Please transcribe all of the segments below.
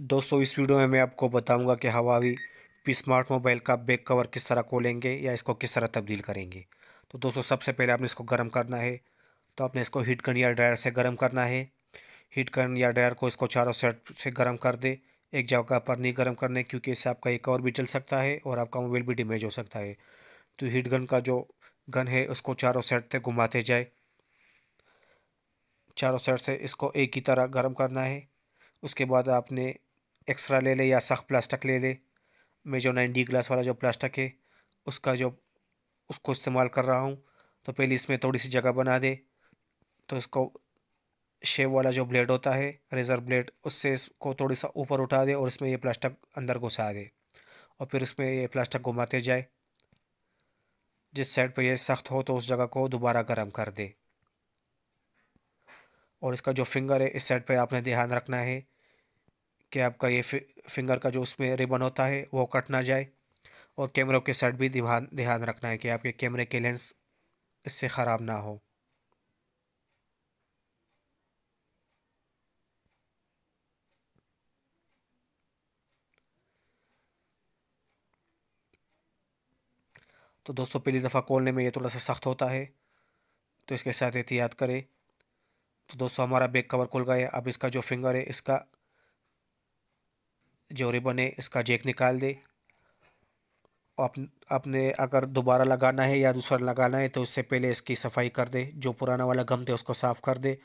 दोस्तों इस वीडियो में मैं आपको बताऊंगा कि हवावी पी स्मार्ट मोबाइल का बैक कवर किस तरह खोलेंगे या इसको किस तरह तब्दील करेंगे तो दोस्तों सबसे पहले आपने इसको गर्म करना है तो आपने इसको हीट गन या ड्रायर से गर्म करना है हीट गन या ड्रायर को इसको चारों सेट से गर्म कर दे एक जगह पर नहीं गर्म करने क्योंकि इससे आपका एक कवर भी चल सकता है और आपका मोबाइल भी डैमेज हो सकता है तो हीट गन का जो गन है उसको चारों सेट से घुमाते जाए चारों सेट से इसको एक ही तरह गर्म करना है उसके बाद आपने एक्सरा ले ले या सख्त प्लास्टिक ले ले मैं जो नाइन्टी ग्लास वाला जो प्लास्टिक है उसका जो उसको इस्तेमाल कर रहा हूँ तो पहले इसमें थोड़ी सी जगह बना दे तो इसको शेव वाला जो ब्लेड होता है रेज़र ब्लेड उससे इसको थोड़ी सा ऊपर उठा दे और इसमें ये प्लास्टिक अंदर घुसा दे और फिर इसमें ये प्लास्टिक घुमाते जाए जिस साइड पर यह सख्त हो तो उस जगह को दोबारा गर्म कर दे और इसका जो फिंगर है इस साइड पे आपने ध्यान रखना है कि आपका ये फिंगर का जो उसमें रिबन होता है वो कट ना जाए और कैमरों के साइड भी ध्यान ध्यान रखना है कि आपके कैमरे के लेंस इससे ख़राब ना हो तो दोस्तों पहली दफ़ा खोलने में ये थोड़ा सा सख्त होता है तो इसके साथ एहतियात करें तो दोस्तों हमारा बैक कवर खुल गया अब इसका जो फिंगर है इसका जो रिबन है इसका जेक निकाल दे आप अगर दोबारा लगाना है या दूसरा लगाना है तो उससे पहले इसकी सफाई कर दे जो पुराना वाला गम थे उसको साफ़ कर दे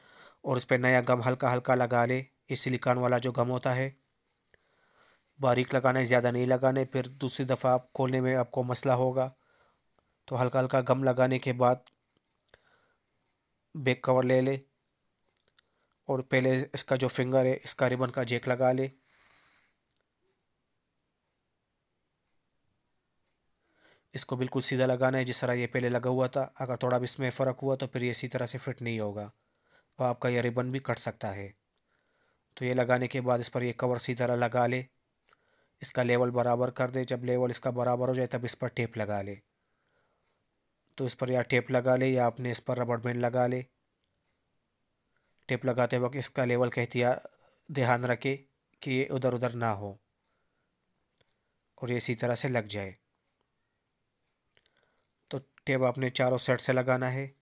और उस पर नया गम हल्का हल्का लगा ले इस सिलिकॉन वाला जो गम होता है बारीक लगाना है ज़्यादा नहीं लगाने फिर दूसरी दफ़ा आप खोलने में आपको मसला होगा तो हल्का हल्का गम लगाने के बाद बैक कवर ले ले और पहले इसका जो फिंगर है इसका रिबन का जेक लगा ले इसको बिल्कुल सीधा लगाना है जिस तरह ये पहले लगा हुआ था अगर थोड़ा भी इसमें फ़र्क हुआ तो फिर ये इसी तरह से फिट नहीं होगा और तो आपका यह रिबन भी कट सकता है तो ये लगाने के बाद इस पर ये कवर सीधा तरह लगा ले इसका लेवल बराबर कर दे जब लेवल इसका बराबर हो जाए तब इस पर टेप लगा ले तो इस पर या टेप लगा ले या आपने इस पर रबड़ बैंड लगा ले टेप लगाते वक्त इसका लेवल कह दिया ध्यान रखे कि ये उधर उधर ना हो और ये इसी तरह से लग जाए तो टेप आपने चारों साइड से लगाना है